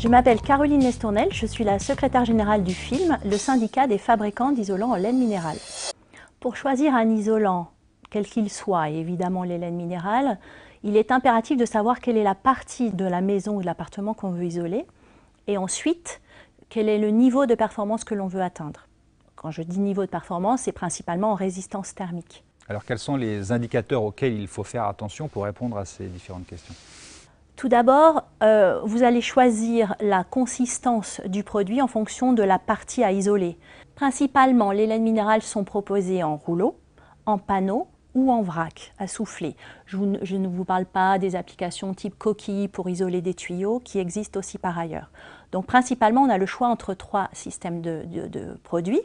Je m'appelle Caroline Lestournel, je suis la secrétaire générale du FILM, le syndicat des fabricants d'isolants en laine minérale. Pour choisir un isolant, quel qu'il soit, et évidemment les laines minérales, il est impératif de savoir quelle est la partie de la maison ou de l'appartement qu'on veut isoler, et ensuite, quel est le niveau de performance que l'on veut atteindre. Quand je dis niveau de performance, c'est principalement en résistance thermique. Alors quels sont les indicateurs auxquels il faut faire attention pour répondre à ces différentes questions tout d'abord, euh, vous allez choisir la consistance du produit en fonction de la partie à isoler. Principalement, les laines minérales sont proposées en rouleau, en panneau ou en vrac à souffler. Je, ne vous parle pas des applications type coquille pour isoler des tuyaux qui existent aussi par ailleurs. Donc principalement, on a le choix entre trois systèmes de, produits.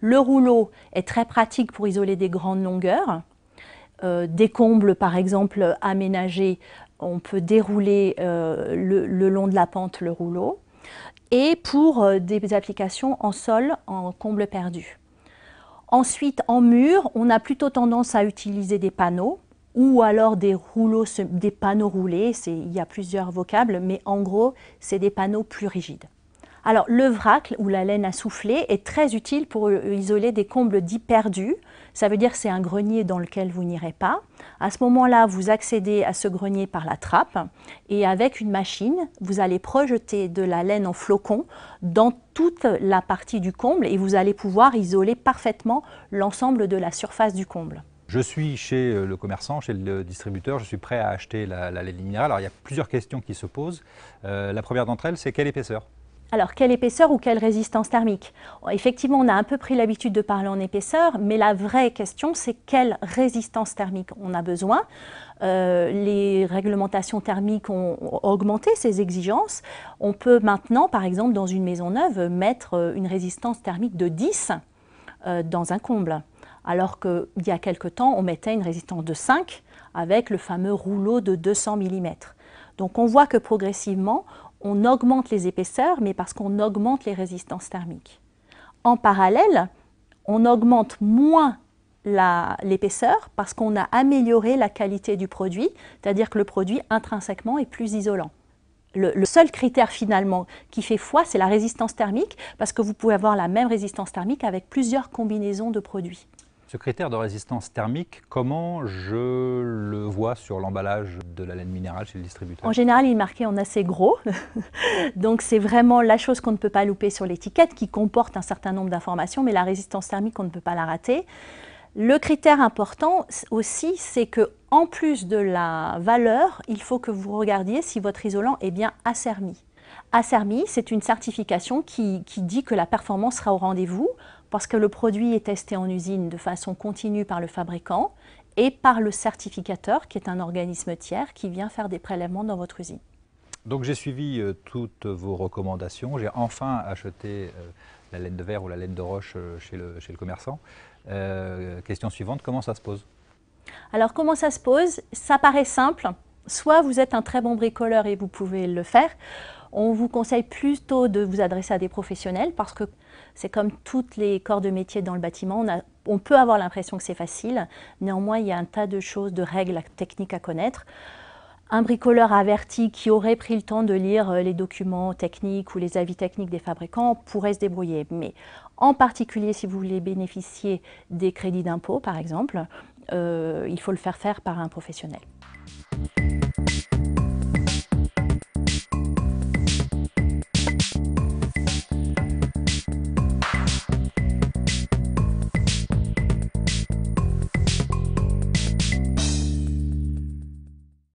Le rouleau est très pratique pour isoler des grandes longueurs. Euh, des combles, par exemple, aménagés on peut dérouler euh, le, long de la pente le rouleau, et pour euh, des applications en sol, en comble perdu. Ensuite, en mur, on a plutôt tendance à utiliser des panneaux ou alors des rouleaux, des panneaux roulés, il y a plusieurs vocables, mais en gros, c'est des panneaux plus rigides. Alors, le vrac ou la laine à souffler est très utile pour euh, isoler des combles dits perdus, ça veut dire que c'est un grenier dans lequel vous n'irez pas. À ce moment-là, vous accédez à ce grenier par la trappe et avec une machine, vous allez projeter de la laine en flocon dans toute la partie du comble et vous allez pouvoir isoler parfaitement l'ensemble de la surface du comble. Je suis chez euh, le commerçant, chez le distributeur, je suis prêt à acheter la, laine minérale. Alors il y a plusieurs questions qui se posent. Euh, la première d'entre elles, c'est quelle épaisseur alors, quelle épaisseur ou quelle résistance thermique Effectivement, on a un peu pris l'habitude de parler en épaisseur, mais la vraie question, c'est quelle résistance thermique on a besoin. Euh, les réglementations thermiques ont, augmenté ces exigences. On peut maintenant, par exemple, dans une maison neuve, mettre euh, une résistance thermique de 10 euh, dans un comble, alors qu'il y a quelque temps, on mettait une résistance de 5 avec le fameux rouleau de 200 mm. Donc on voit que progressivement, on augmente les épaisseurs, mais parce qu'on augmente les résistances thermiques. En parallèle, on augmente moins l'épaisseur parce qu'on a amélioré la qualité du produit, c'est-à-dire que le produit intrinsèquement est plus isolant. Le, seul critère finalement qui fait foi, c'est la résistance thermique, parce que vous pouvez avoir la même résistance thermique avec plusieurs combinaisons de produits. Ce critère de résistance thermique, comment je le vois sur l'emballage de la laine minérale chez le distributeur En général, il est marqué en assez gros. Donc c'est vraiment la chose qu'on ne peut pas louper sur l'étiquette qui comporte un certain nombre d'informations, mais la résistance thermique, on ne peut pas la rater. Le critère important aussi, c'est que en plus de la valeur, il faut que vous regardiez si votre isolant est bien assermi. ACERMI, c'est une certification qui, dit que la performance sera au rendez-vous parce que le produit est testé en usine de façon continue par le fabricant et par le certificateur, qui est un organisme tiers qui vient faire des prélèvements dans votre usine. Donc j'ai suivi euh, toutes vos recommandations, j'ai enfin acheté euh, la laine de verre ou la laine de roche euh, chez, chez le commerçant. question suivante, comment ça se pose Alors comment ça se pose Ça paraît simple, soit vous êtes un très bon bricoleur et vous pouvez le faire, on vous conseille plutôt de vous adresser à des professionnels parce que c'est comme tous les corps de métier dans le bâtiment, on, peut avoir l'impression que c'est facile. Néanmoins, il y a un tas de choses, de règles techniques à connaître. Un bricoleur averti qui aurait pris le temps de lire euh, les documents techniques ou les avis techniques des fabricants pourrait se débrouiller. Mais en particulier si vous voulez bénéficier des crédits d'impôt, par exemple, euh, il faut le faire faire par un professionnel.